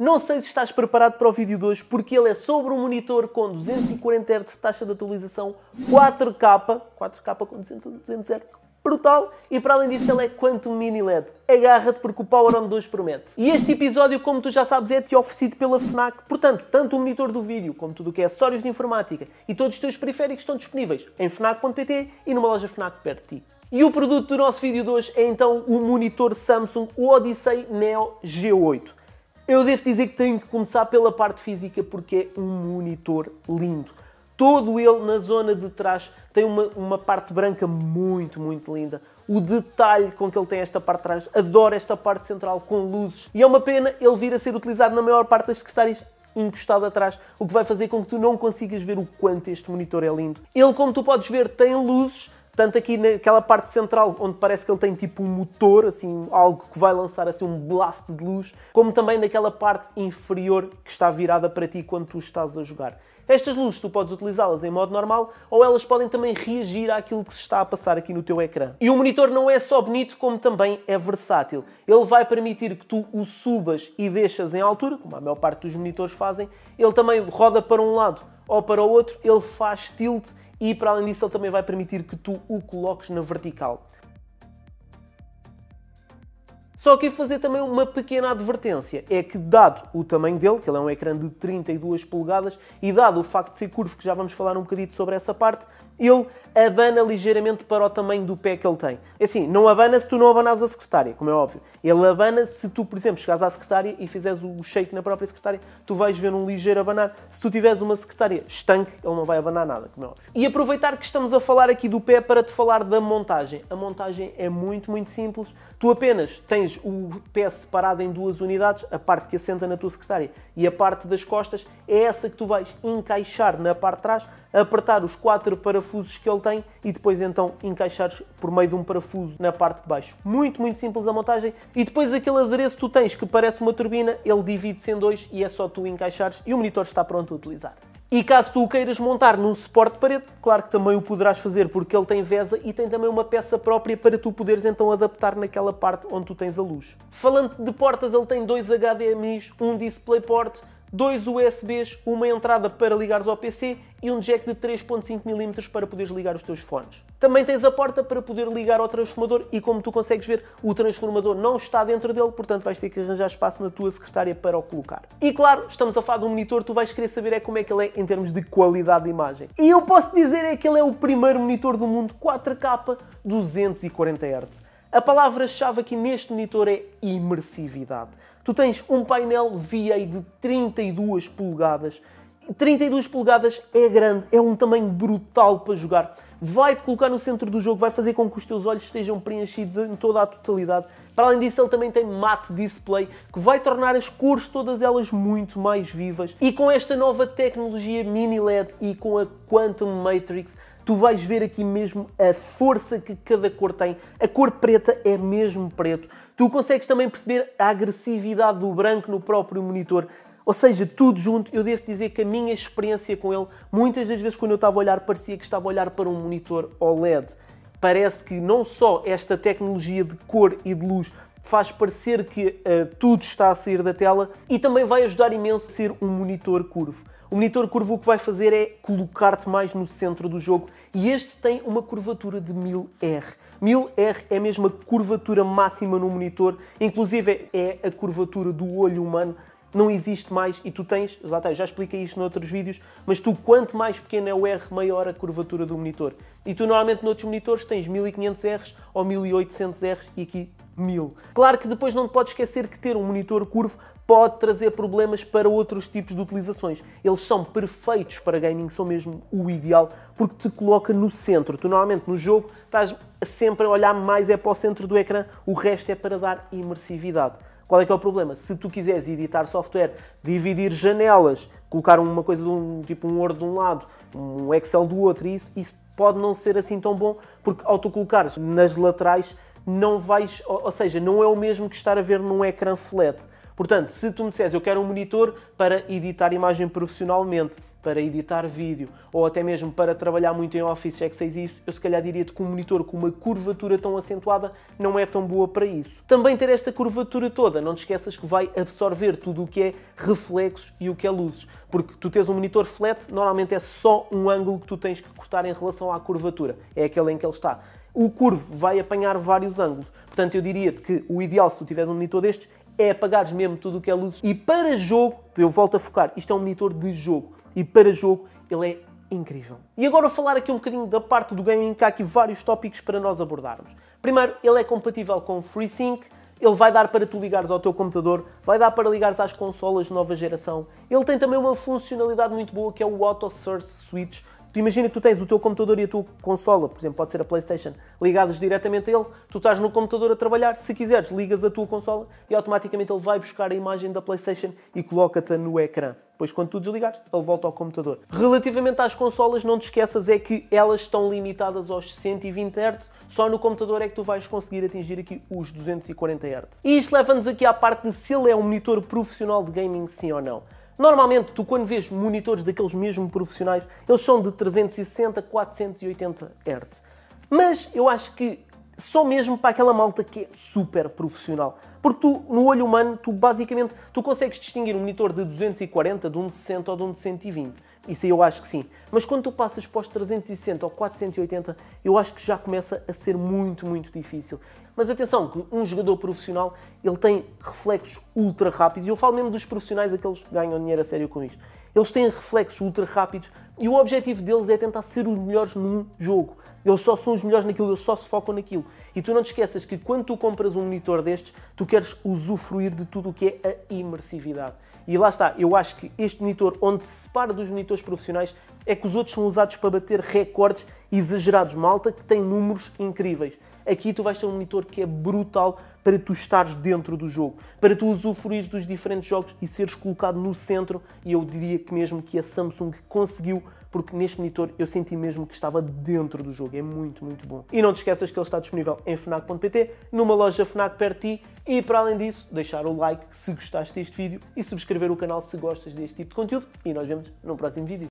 Não sei se estás preparado para o vídeo de hoje, porque ele é sobre um monitor com 240 Hz de taxa de atualização 4K, 4K com 200, Hz, brutal, e para além disso ele é Quantum Mini LED. Agarra-te porque o Power On 2 promete. E este episódio, como tu já sabes, é-te oferecido pela FNAC, portanto, tanto o monitor do vídeo, como tudo o que é acessórios de informática e todos os teus periféricos estão disponíveis em fnac.pt e numa loja FNAC perto de ti. E o produto do nosso vídeo de hoje é então o monitor Samsung, Odyssey Neo G8. Eu devo dizer que tenho que começar pela parte física porque é um monitor lindo. Todo ele na zona de trás tem uma, uma parte branca muito, muito linda. O detalhe com que ele tem esta parte de trás, adoro esta parte central com luzes. E é uma pena ele vir a ser utilizado na maior parte das secretárias encostado atrás, o que vai fazer com que tu não consigas ver o quanto este monitor é lindo. Ele, como tu podes ver, tem luzes, tanto aqui naquela parte central, onde parece que ele tem tipo um motor, assim, algo que vai lançar assim um blast de luz, como também naquela parte inferior que está virada para ti quando tu estás a jogar. Estas luzes tu podes utilizá-las em modo normal ou elas podem também reagir àquilo que se está a passar aqui no teu ecrã. E o monitor não é só bonito, como também é versátil. Ele vai permitir que tu o subas e deixas em altura, como a maior parte dos monitores fazem. Ele também roda para um lado ou para o outro, ele faz tilt e para além disso ele também vai permitir que tu o coloques na vertical. Só que fazer também uma pequena advertência, é que dado o tamanho dele, que ele é um ecrã de 32 polegadas, e dado o facto de ser curvo, que já vamos falar um bocadinho sobre essa parte, ele abana ligeiramente para o tamanho do pé que ele tem. É assim, não abana se tu não abanas a secretária, como é óbvio. Ele abana se tu, por exemplo, chegares à secretária e fizeres o shake na própria secretária, tu vais ver um ligeiro abanar. Se tu tiveres uma secretária estanque, ele não vai abanar nada, como é óbvio. E aproveitar que estamos a falar aqui do pé para te falar da montagem. A montagem é muito, muito simples. Tu apenas tens tens o pé separado em duas unidades, a parte que assenta na tua secretária e a parte das costas, é essa que tu vais encaixar na parte de trás, apertar os quatro parafusos que ele tem e depois então encaixares por meio de um parafuso na parte de baixo. Muito, muito simples a montagem. E depois aquele adereço que tu tens que parece uma turbina, ele divide-se em dois e é só tu encaixares e o monitor está pronto a utilizar. E caso tu o queiras montar num suporte de parede, claro que também o poderás fazer porque ele tem vesa e tem também uma peça própria para tu poderes então adaptar naquela parte onde tu tens a luz. Falando de portas, ele tem dois HDMIs, um DisplayPort, dois USBs, uma entrada para ligares ao PC e um jack de 3.5mm para poderes ligar os teus fones. Também tens a porta para poder ligar ao transformador e como tu consegues ver, o transformador não está dentro dele, portanto vais ter que arranjar espaço na tua secretária para o colocar. E claro, estamos a falar de um monitor, tu vais querer saber é como é que ele é em termos de qualidade de imagem. E eu posso dizer é que ele é o primeiro monitor do mundo 4K 240Hz. A palavra-chave aqui neste monitor é imersividade. Tu tens um painel VA de 32 polegadas. 32 polegadas é grande, é um tamanho brutal para jogar. Vai-te colocar no centro do jogo, vai fazer com que os teus olhos estejam preenchidos em toda a totalidade. Para além disso, ele também tem matte display, que vai tornar as cores todas elas muito mais vivas. E com esta nova tecnologia mini LED e com a Quantum Matrix, tu vais ver aqui mesmo a força que cada cor tem. A cor preta é mesmo preto. Tu consegues também perceber a agressividade do branco no próprio monitor. Ou seja, tudo junto, eu devo dizer que a minha experiência com ele, muitas das vezes quando eu estava a olhar, parecia que estava a olhar para um monitor OLED. Parece que não só esta tecnologia de cor e de luz faz parecer que uh, tudo está a sair da tela e também vai ajudar imenso a ser um monitor curvo. O monitor curvo o que vai fazer é colocar-te mais no centro do jogo e este tem uma curvatura de 1000R. 1000R é mesmo a curvatura máxima no monitor, inclusive é a curvatura do olho humano, não existe mais e tu tens, lá está, já expliquei isto noutros vídeos, mas tu quanto mais pequeno é o R, maior a curvatura do monitor. E tu normalmente noutros monitores tens 1500 Rs ou 1800 Rs e aqui mil. Claro que depois não pode esquecer que ter um monitor curvo pode trazer problemas para outros tipos de utilizações. Eles são perfeitos para gaming, são mesmo o ideal, porque te coloca no centro. Tu normalmente no jogo estás sempre a olhar mais é para o centro do ecrã, o resto é para dar imersividade. Qual é que é o problema? Se tu quiseres editar software, dividir janelas, colocar uma coisa de um tipo um Word de um lado, um Excel do outro, isso, isso pode não ser assim tão bom, porque ao tu colocares nas laterais não vais, ou seja, não é o mesmo que estar a ver num ecrã flat. Portanto, se tu me disseres eu quero um monitor para editar imagem profissionalmente, para editar vídeo, ou até mesmo para trabalhar muito em Office, já é que sei isso, eu se calhar diria-te que um monitor com uma curvatura tão acentuada não é tão boa para isso. Também ter esta curvatura toda, não te esqueças que vai absorver tudo o que é reflexos e o que é luzes, porque tu tens um monitor flat, normalmente é só um ângulo que tu tens que cortar em relação à curvatura, é aquele em que ele está o curvo vai apanhar vários ângulos. Portanto, eu diria que o ideal, se tu tiveres um monitor destes, é apagares mesmo tudo o que é luz. E para jogo, eu volto a focar, isto é um monitor de jogo. E para jogo, ele é incrível. E agora falar aqui um bocadinho da parte do gaming, que há aqui vários tópicos para nós abordarmos. Primeiro, ele é compatível com FreeSync, ele vai dar para tu ligares ao teu computador, vai dar para ligares às consolas de nova geração. Ele tem também uma funcionalidade muito boa que é o Auto Source Switch, Tu imagina que tu tens o teu computador e a tua consola, por exemplo, pode ser a Playstation, ligadas diretamente a ele, tu estás no computador a trabalhar, se quiseres, ligas a tua consola e automaticamente ele vai buscar a imagem da Playstation e coloca-te no ecrã. Depois, quando tu desligares, ele volta ao computador. Relativamente às consolas, não te esqueças é que elas estão limitadas aos 120 Hz, só no computador é que tu vais conseguir atingir aqui os 240 Hz. E isto leva-nos aqui à parte de se ele é um monitor profissional de gaming, sim ou não. Normalmente, tu quando vês monitores daqueles mesmo profissionais, eles são de 360 a 480 Hz. Mas eu acho que só mesmo para aquela malta que é super profissional. Porque tu, no olho humano, tu basicamente tu consegues distinguir um monitor de 240 de um de 60 ou de um de 120. Isso eu acho que sim. Mas quando tu passas para os 360 ou 480, eu acho que já começa a ser muito, muito difícil. Mas atenção, que um jogador profissional, ele tem reflexos ultra rápidos. E eu falo mesmo dos profissionais, aqueles que ganham dinheiro a sério com isto. Eles têm reflexos ultra rápidos e o objetivo deles é tentar ser os melhores num jogo. Eles só são os melhores naquilo, eles só se focam naquilo. E tu não te esqueças que quando tu compras um monitor destes, tu queres usufruir de tudo o que é a imersividade. E lá está, eu acho que este monitor, onde se separa dos monitores profissionais, é que os outros são usados para bater recordes exagerados. Malta que tem números incríveis. Aqui tu vais ter um monitor que é brutal para tu estares dentro do jogo, para tu usufruir dos diferentes jogos e seres colocado no centro. E eu diria que mesmo que a Samsung conseguiu porque neste monitor eu senti mesmo que estava dentro do jogo. É muito, muito bom. E não te esqueças que ele está disponível em FNAC.pt, numa loja FNAC perto de ti. E para além disso, deixar o like se gostaste deste vídeo e subscrever o canal se gostas deste tipo de conteúdo. E nós vemos no próximo vídeo.